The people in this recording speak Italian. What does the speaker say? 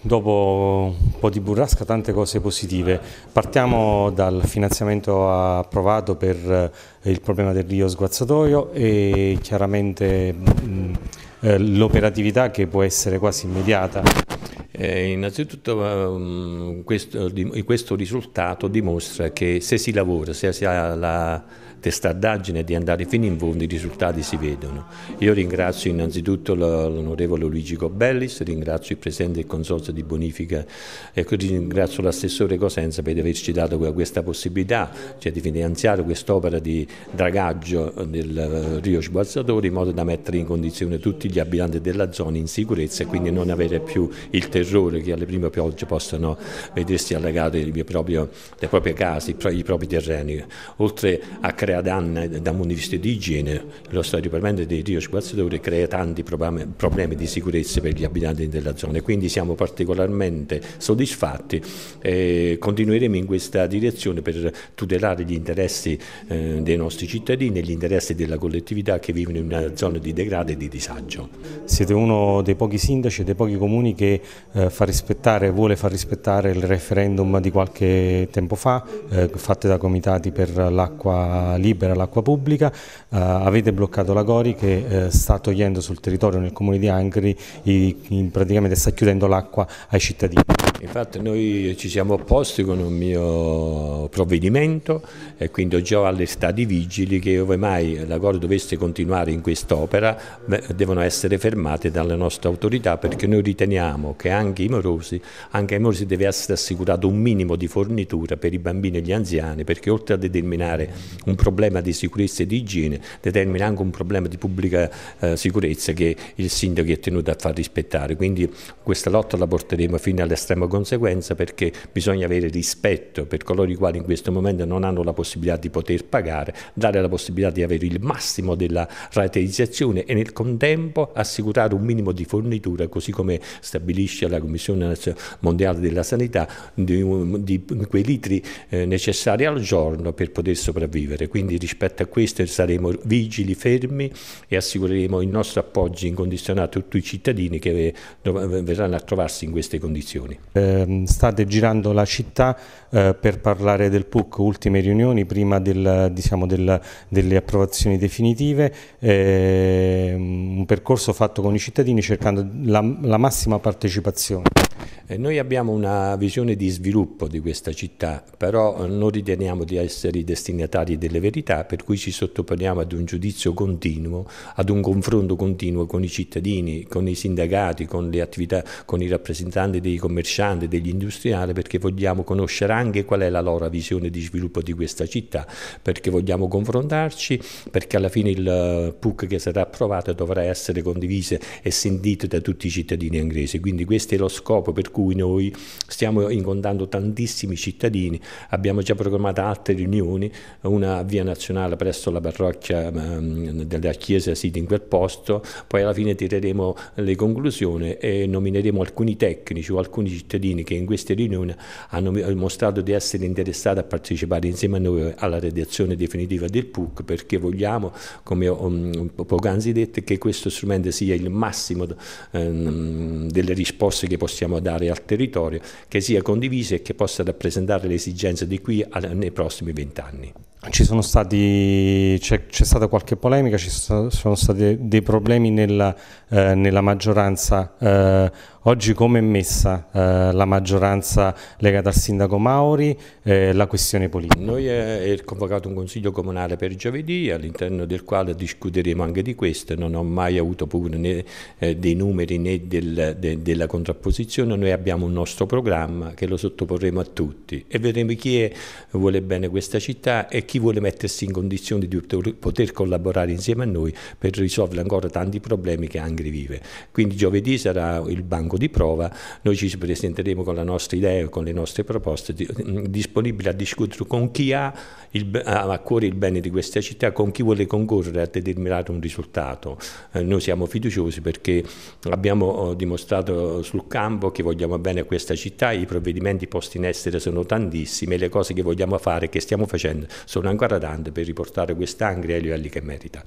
Dopo un po' di burrasca tante cose positive. Partiamo dal finanziamento approvato per eh, il problema del rio sguazzatoio e chiaramente mm, eh, l'operatività che può essere quasi immediata eh, innanzitutto eh, um, questo, di, questo, risultato dimostra che se si lavora, se si ha la testardaggine di andare fino in fondo, i risultati si vedono. Io ringrazio innanzitutto l'onorevole Luigi Cobellis, ringrazio il Presidente del Consorzio di Bonifica e ringrazio l'assessore Cosenza per averci dato questa possibilità, cioè di finanziare quest'opera di dragaggio del eh, Rio Sguazzatore in modo da mettere in condizione tutti gli abitanti della zona in sicurezza e quindi non avere più il terrore terrore che alle prime piogge possano vedersi allagate le proprie, le proprie case, i propri terreni, oltre a creare danni da un punto di vista di igiene, lo di Rio rioccupazioni crea tanti problemi, problemi, di sicurezza per gli abitanti della zona, quindi siamo particolarmente soddisfatti e continueremo in questa direzione per tutelare gli interessi eh, dei nostri cittadini e gli interessi della collettività che vivono in una zona di degrado e di disagio. Siete uno dei pochi sindaci dei pochi comuni che eh, eh, fa rispettare, vuole far rispettare il referendum di qualche tempo fa, eh, fatte da comitati per l'acqua libera, l'acqua pubblica, eh, avete bloccato la Gori che eh, sta togliendo sul territorio nel comune di Angri, i, praticamente sta chiudendo l'acqua ai cittadini. Infatti noi ci siamo opposti con un mio provvedimento e quindi ho già allestato i vigili che ove mai la Gora dovesse continuare in quest'opera devono essere fermate dalle nostre autorità perché noi riteniamo che anche ai morosi, anche ai morosi deve essere assicurato un minimo di fornitura per i bambini e gli anziani perché oltre a determinare un problema di sicurezza e di igiene determina anche un problema di pubblica eh, sicurezza che il sindaco è tenuto a far rispettare. Quindi questa lotta la porteremo fino all'estremo conseguenza perché bisogna avere rispetto per coloro i quali in questo momento non hanno la possibilità di poter pagare, dare la possibilità di avere il massimo della rateizzazione e nel contempo assicurare un minimo di fornitura così come stabilisce la Commissione Mondiale della Sanità di, di quei litri eh, necessari al giorno per poter sopravvivere. Quindi rispetto a questo saremo vigili, fermi e assicureremo il nostro appoggio incondizionato a tutti i cittadini che eh, verranno a trovarsi in queste condizioni eh, state girando la città eh, per parlare del PUC, ultime riunioni prima del, diciamo, del, delle approvazioni definitive, eh, un percorso fatto con i cittadini cercando la, la massima partecipazione noi abbiamo una visione di sviluppo di questa città, però non riteniamo di essere i destinatari delle verità, per cui ci sottoponiamo ad un giudizio continuo, ad un confronto continuo con i cittadini, con i sindacati, con le attività, con i rappresentanti dei commercianti, degli industriali, perché vogliamo conoscere anche qual è la loro visione di sviluppo di questa città, perché vogliamo confrontarci, perché alla fine il eh, PUC che sarà approvato dovrà essere condiviso e sentito da tutti i cittadini inglesi. Quindi questo è lo scopo per cui cui noi stiamo incontrando tantissimi cittadini, abbiamo già programmato altre riunioni, una via nazionale presso la parrocchia ehm, della chiesa sita in quel posto, poi alla fine tireremo le conclusioni e nomineremo alcuni tecnici o alcuni cittadini che in queste riunioni hanno mostrato di essere interessati a partecipare insieme a noi alla redazione definitiva del PUC perché vogliamo, come ho mm, poc'anzi detto, che questo strumento sia il massimo ehm, delle risposte che possiamo dare al territorio che sia condivisa e che possa rappresentare le esigenze di qui nei prossimi vent'anni. Ci c'è, stata qualche polemica, ci sono stati dei problemi nella, eh, nella maggioranza. Eh, oggi come è messa eh, la maggioranza legata al sindaco Mauri, eh, la questione politica? Noi è, convocato un consiglio comunale per giovedì, all'interno del quale discuteremo anche di questo. Non ho mai avuto paura né eh, dei numeri né del, de, della contrapposizione. Noi abbiamo un nostro programma che lo sottoporremo a tutti e vedremo chi è, vuole bene questa città e chi vuole mettersi in condizione di poter collaborare insieme a noi per risolvere ancora tanti problemi che Angri vive. Quindi giovedì sarà il banco di prova, noi ci presenteremo con la nostra idea, con le nostre proposte, mm, disponibili a discutere con chi ha il, a cuore il bene di questa città, con chi vuole concorrere a determinare un risultato. Eh, noi siamo fiduciosi perché abbiamo oh, dimostrato sul campo che vogliamo bene a questa città, i provvedimenti posti in essere sono tantissimi e le cose che vogliamo fare, che stiamo facendo, sono sono ancora tante per riportare quest'Angria agli livelli che merita.